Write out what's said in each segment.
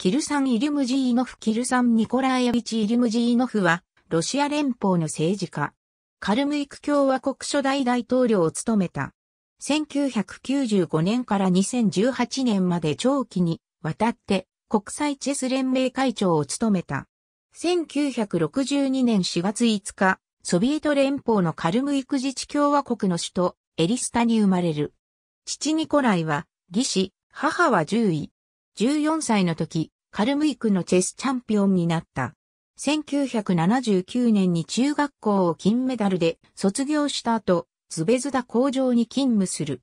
キルサン・イリュムジーノフキルサン・ニコラエビチ・イリュムジーノフは、ロシア連邦の政治家。カルムイク共和国初代大統領を務めた。1995年から2018年まで長期にわたって国際チェス連盟会長を務めた。1962年4月5日、ソビエト連邦のカルムイク自治共和国の首都エリスタに生まれる。父ニコライは、義士、母は獣医。14歳の時、カルムイクのチェスチャンピオンになった。1979年に中学校を金メダルで卒業した後、ズベズダ工場に勤務する。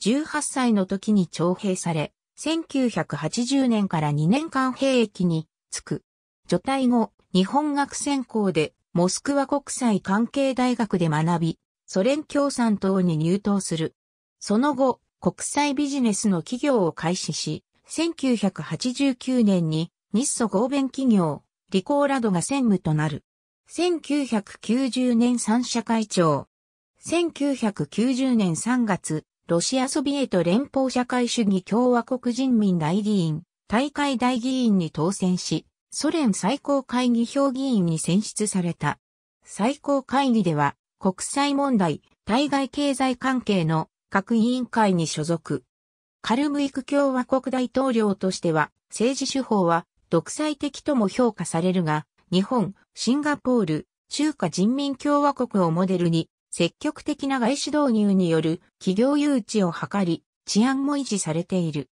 18歳の時に徴兵され、1980年から2年間兵役に就く。除隊後、日本学専攻でモスクワ国際関係大学で学び、ソ連共産党に入党する。その後、国際ビジネスの企業を開始し、1989年に日ソ合弁企業、リコーラドが専務となる。1990年三社会長。1990年3月、ロシアソビエト連邦社会主義共和国人民代議員、大会大議員に当選し、ソ連最高会議評議員に選出された。最高会議では、国際問題、対外経済関係の各委員会に所属。カルムイク共和国大統領としては、政治手法は独裁的とも評価されるが、日本、シンガポール、中華人民共和国をモデルに、積極的な外資導入による企業誘致を図り、治安も維持されている。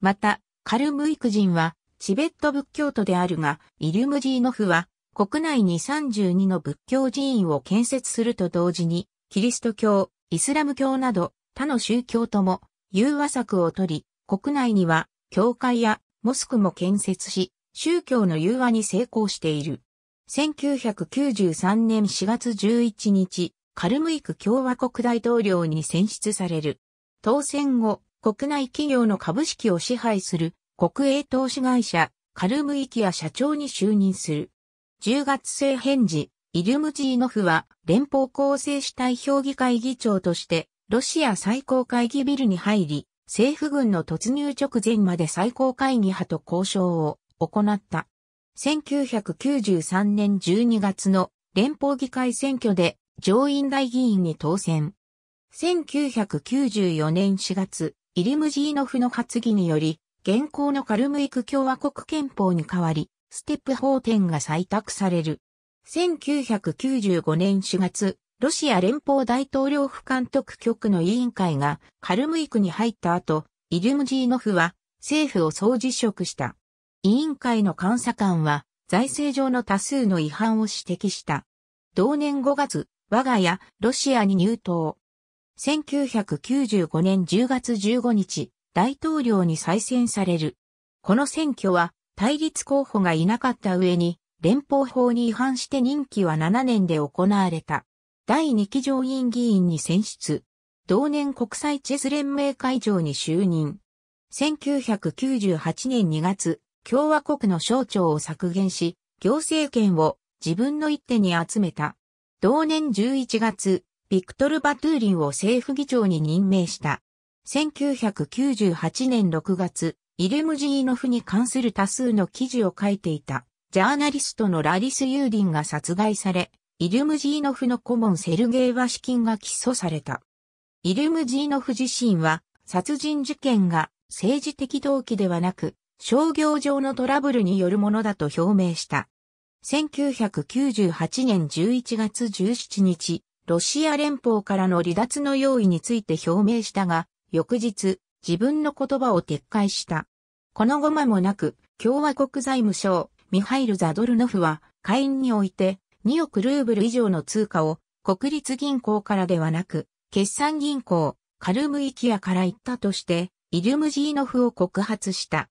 また、カルムイク人は、チベット仏教徒であるが、イルムジーノフは、国内に32の仏教寺院を建設すると同時に、キリスト教、イスラム教など、他の宗教とも、融和策を取り、国内には教会やモスクも建設し、宗教の融和に成功している。1993年4月11日、カルムイク共和国大統領に選出される。当選後、国内企業の株式を支配する国営投資会社、カルムイキア社長に就任する。10月政変時、イルムジーノフは連邦構成主体評議会議長としてロシア最高会議ビルに入り、政府軍の突入直前まで最高会議派と交渉を行った。1993年12月の連邦議会選挙で上院大議員に当選。1994年4月、イリムジーノフの発議により、現行のカルムイク共和国憲法に代わり、ステップ法典が採択される。1995年4月、ロシア連邦大統領府監督局の委員会がカルムイクに入った後、イリュムジーノフは政府を総辞職した。委員会の監査官は財政上の多数の違反を指摘した。同年5月、我が家、ロシアに入党。1995年10月15日、大統領に再選される。この選挙は対立候補がいなかった上に、連邦法に違反して任期は7年で行われた。第2期上院議員に選出。同年国際チェス連盟会長に就任。1998年2月、共和国の省庁を削減し、行政権を自分の一手に集めた。同年11月、ビクトル・バトゥーリンを政府議長に任命した。1998年6月、イレムジーノフに関する多数の記事を書いていた、ジャーナリストのラリス・ユーディンが殺害され、イルムジーノフの顧問セルゲイ・ワシキンが起訴された。イルムジーノフ自身は、殺人事件が政治的動機ではなく、商業上のトラブルによるものだと表明した。1998年11月17日、ロシア連邦からの離脱の用意について表明したが、翌日、自分の言葉を撤回した。この後間もなく、共和国財務省、ミハイル・ザドルノフは、会員において、2億ルーブル以上の通貨を国立銀行からではなく、決算銀行、カルムイキアから行ったとして、イルムジーノフを告発した。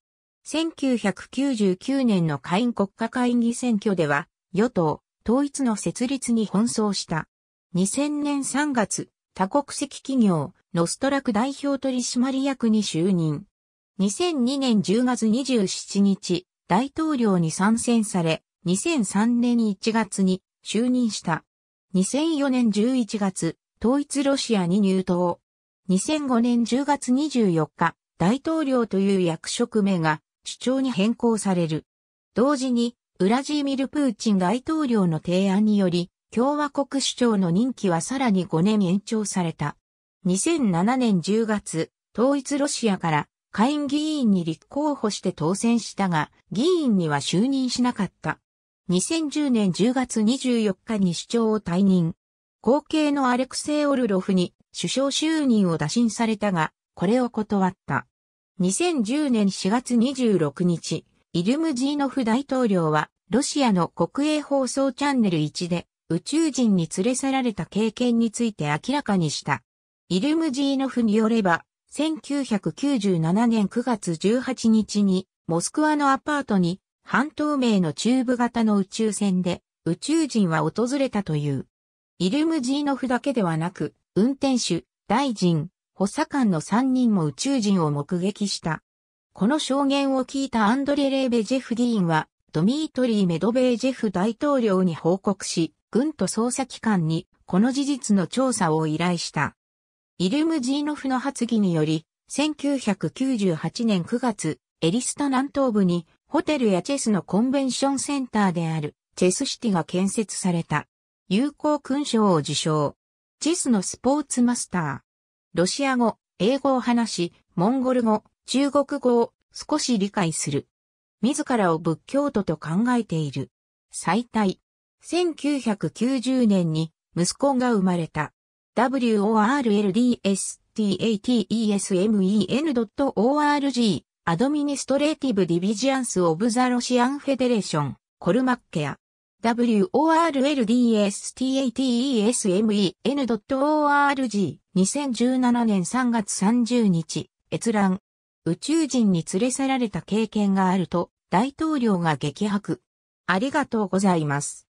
1999年の下院国家会議選挙では、与党、統一の設立に奔走した。2000年3月、多国籍企業、ノストラク代表取締役に就任。2002年10月27日、大統領に参戦され、2003年1月に就任した。2004年11月、統一ロシアに入党。2005年10月24日、大統領という役職名が主張に変更される。同時に、ウラジーミル・プーチン大統領の提案により、共和国首長の任期はさらに5年延長された。2007年10月、統一ロシアから下院議員に立候補して当選したが、議員には就任しなかった。2010年10月24日に首長を退任。後継のアレクセイ・オルロフに首相就任を打診されたが、これを断った。2010年4月26日、イルムジーノフ大統領は、ロシアの国営放送チャンネル1で、宇宙人に連れ去られた経験について明らかにした。イルムジーノフによれば、1997年9月18日に、モスクワのアパートに半透明のチューブ型の宇宙船で宇宙人は訪れたという。イルムジーノフだけではなく、運転手、大臣、補佐官の3人も宇宙人を目撃した。この証言を聞いたアンドレ・レーベ・ジェフ・ディーンは、ドミートリー・メドベージェフ大統領に報告し、軍と捜査機関にこの事実の調査を依頼した。イルムジーノフの発議により、1998年9月、エリスタ南東部にホテルやチェスのコンベンションセンターであるチェスシティが建設された。友好勲章を受賞。チェスのスポーツマスター。ロシア語、英語を話し、モンゴル語、中国語を少し理解する。自らを仏教徒と考えている。最大。1990年に息子が生まれた。worldstatemen.org アドミニストレーティブ・ディビジアンス・オブ・ザ・ロシアン・フェデレーション、コルマッケア。worldstatesmen.org 2017年3月30日、閲覧。宇宙人に連れ去られた経験があると、大統領が激白。ありがとうございます。